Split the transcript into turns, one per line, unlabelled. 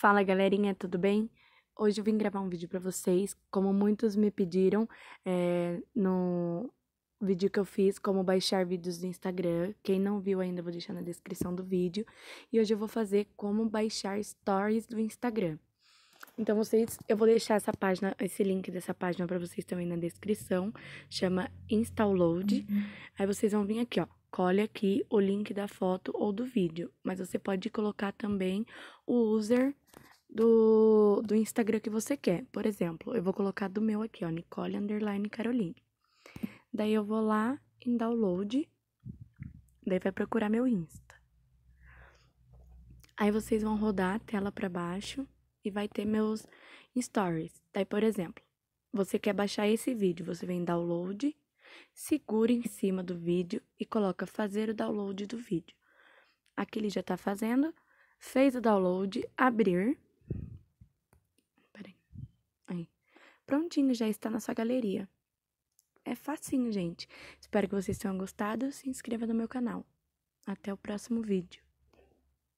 Fala galerinha, tudo bem? Hoje eu vim gravar um vídeo para vocês, como muitos me pediram é, no vídeo que eu fiz, como baixar vídeos do Instagram. Quem não viu ainda, vou deixar na descrição do vídeo. E hoje eu vou fazer como baixar stories do Instagram. Então vocês, eu vou deixar essa página, esse link dessa página para vocês também na descrição, chama install Uhum. Aí vocês vão vir aqui, ó, colhe aqui o link da foto ou do vídeo, mas você pode colocar também o user do, do Instagram que você quer. Por exemplo, eu vou colocar do meu aqui, ó, Nicole Underline Caroline. Daí eu vou lá em download, daí vai procurar meu Insta. Aí vocês vão rodar a tela para baixo e vai ter meus stories. Daí, por exemplo, você quer baixar esse vídeo, você vem em download, segura em cima do vídeo e coloca fazer o download do vídeo. Aqui ele já está fazendo. Fez o download, abrir. Peraí. Aí. Prontinho, já está na sua galeria. É facinho, gente. Espero que vocês tenham gostado. Se inscreva no meu canal. Até o próximo vídeo.